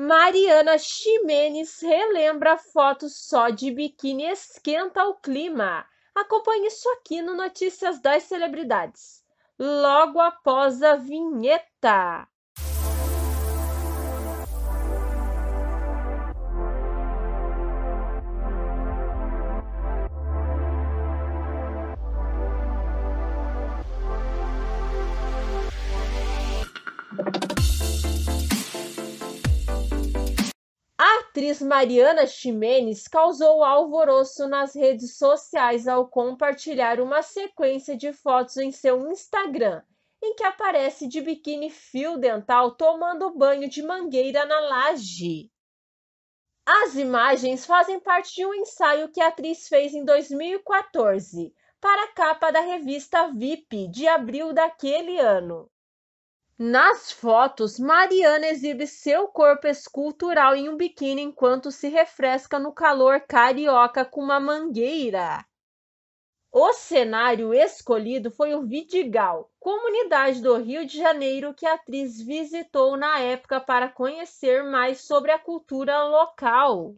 Mariana Ximenes relembra fotos só de biquíni esquenta o clima. Acompanhe isso aqui no Notícias das Celebridades, logo após a vinheta. A atriz Mariana Ximenes causou alvoroço nas redes sociais ao compartilhar uma sequência de fotos em seu Instagram, em que aparece de biquíni fio dental tomando banho de mangueira na laje. As imagens fazem parte de um ensaio que a atriz fez em 2014 para a capa da revista VIP de abril daquele ano. Nas fotos, Mariana exibe seu corpo escultural em um biquíni enquanto se refresca no calor carioca com uma mangueira. O cenário escolhido foi o Vidigal, comunidade do Rio de Janeiro que a atriz visitou na época para conhecer mais sobre a cultura local.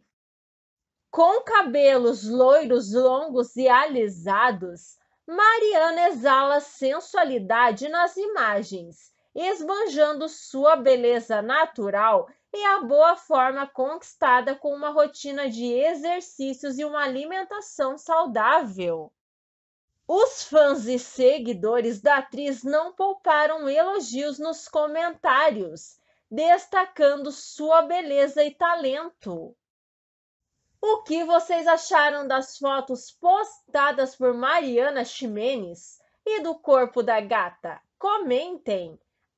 Com cabelos loiros longos e alisados, Mariana exala sensualidade nas imagens esbanjando sua beleza natural e a boa forma conquistada com uma rotina de exercícios e uma alimentação saudável. Os fãs e seguidores da atriz não pouparam elogios nos comentários, destacando sua beleza e talento. O que vocês acharam das fotos postadas por Mariana Ximenes e do corpo da gata? Comentem!